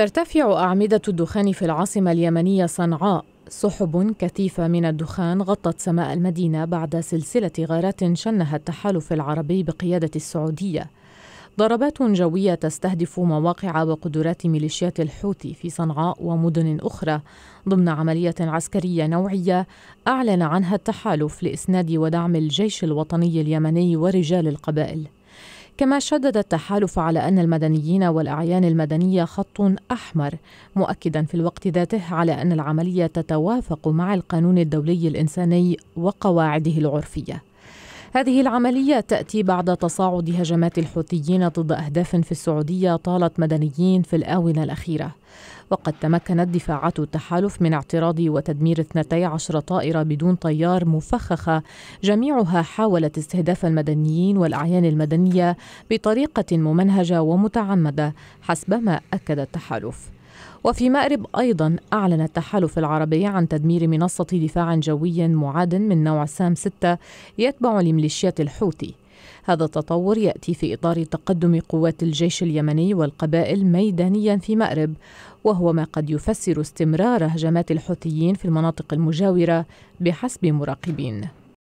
ترتفع أعمدة الدخان في العاصمة اليمنية صنعاء سحب كثيفة من الدخان غطت سماء المدينة بعد سلسلة غارات شنها التحالف العربي بقيادة السعودية ضربات جوية تستهدف مواقع وقدرات ميليشيات الحوثي في صنعاء ومدن أخرى ضمن عملية عسكرية نوعية أعلن عنها التحالف لإسناد ودعم الجيش الوطني اليمني ورجال القبائل كما شدد التحالف على أن المدنيين والأعيان المدنية خط أحمر مؤكدا في الوقت ذاته على أن العملية تتوافق مع القانون الدولي الإنساني وقواعده العرفية هذه العملية تأتي بعد تصاعد هجمات الحوثيين ضد أهداف في السعودية طالت مدنيين في الآونة الأخيرة وقد تمكنت دفاعات التحالف من اعتراض وتدمير 12 طائرة بدون طيار مفخخة جميعها حاولت استهداف المدنيين والأعيان المدنية بطريقة ممنهجة ومتعمدة حسب ما أكد التحالف وفي مأرب أيضا أعلن التحالف العربي عن تدمير منصة دفاع جوي معاد من نوع سام 6 يتبع لميليشيات الحوثي هذا التطور يأتي في إطار تقدم قوات الجيش اليمني والقبائل ميدانيا في مأرب وهو ما قد يفسر استمرار هجمات الحوثيين في المناطق المجاورة بحسب مراقبين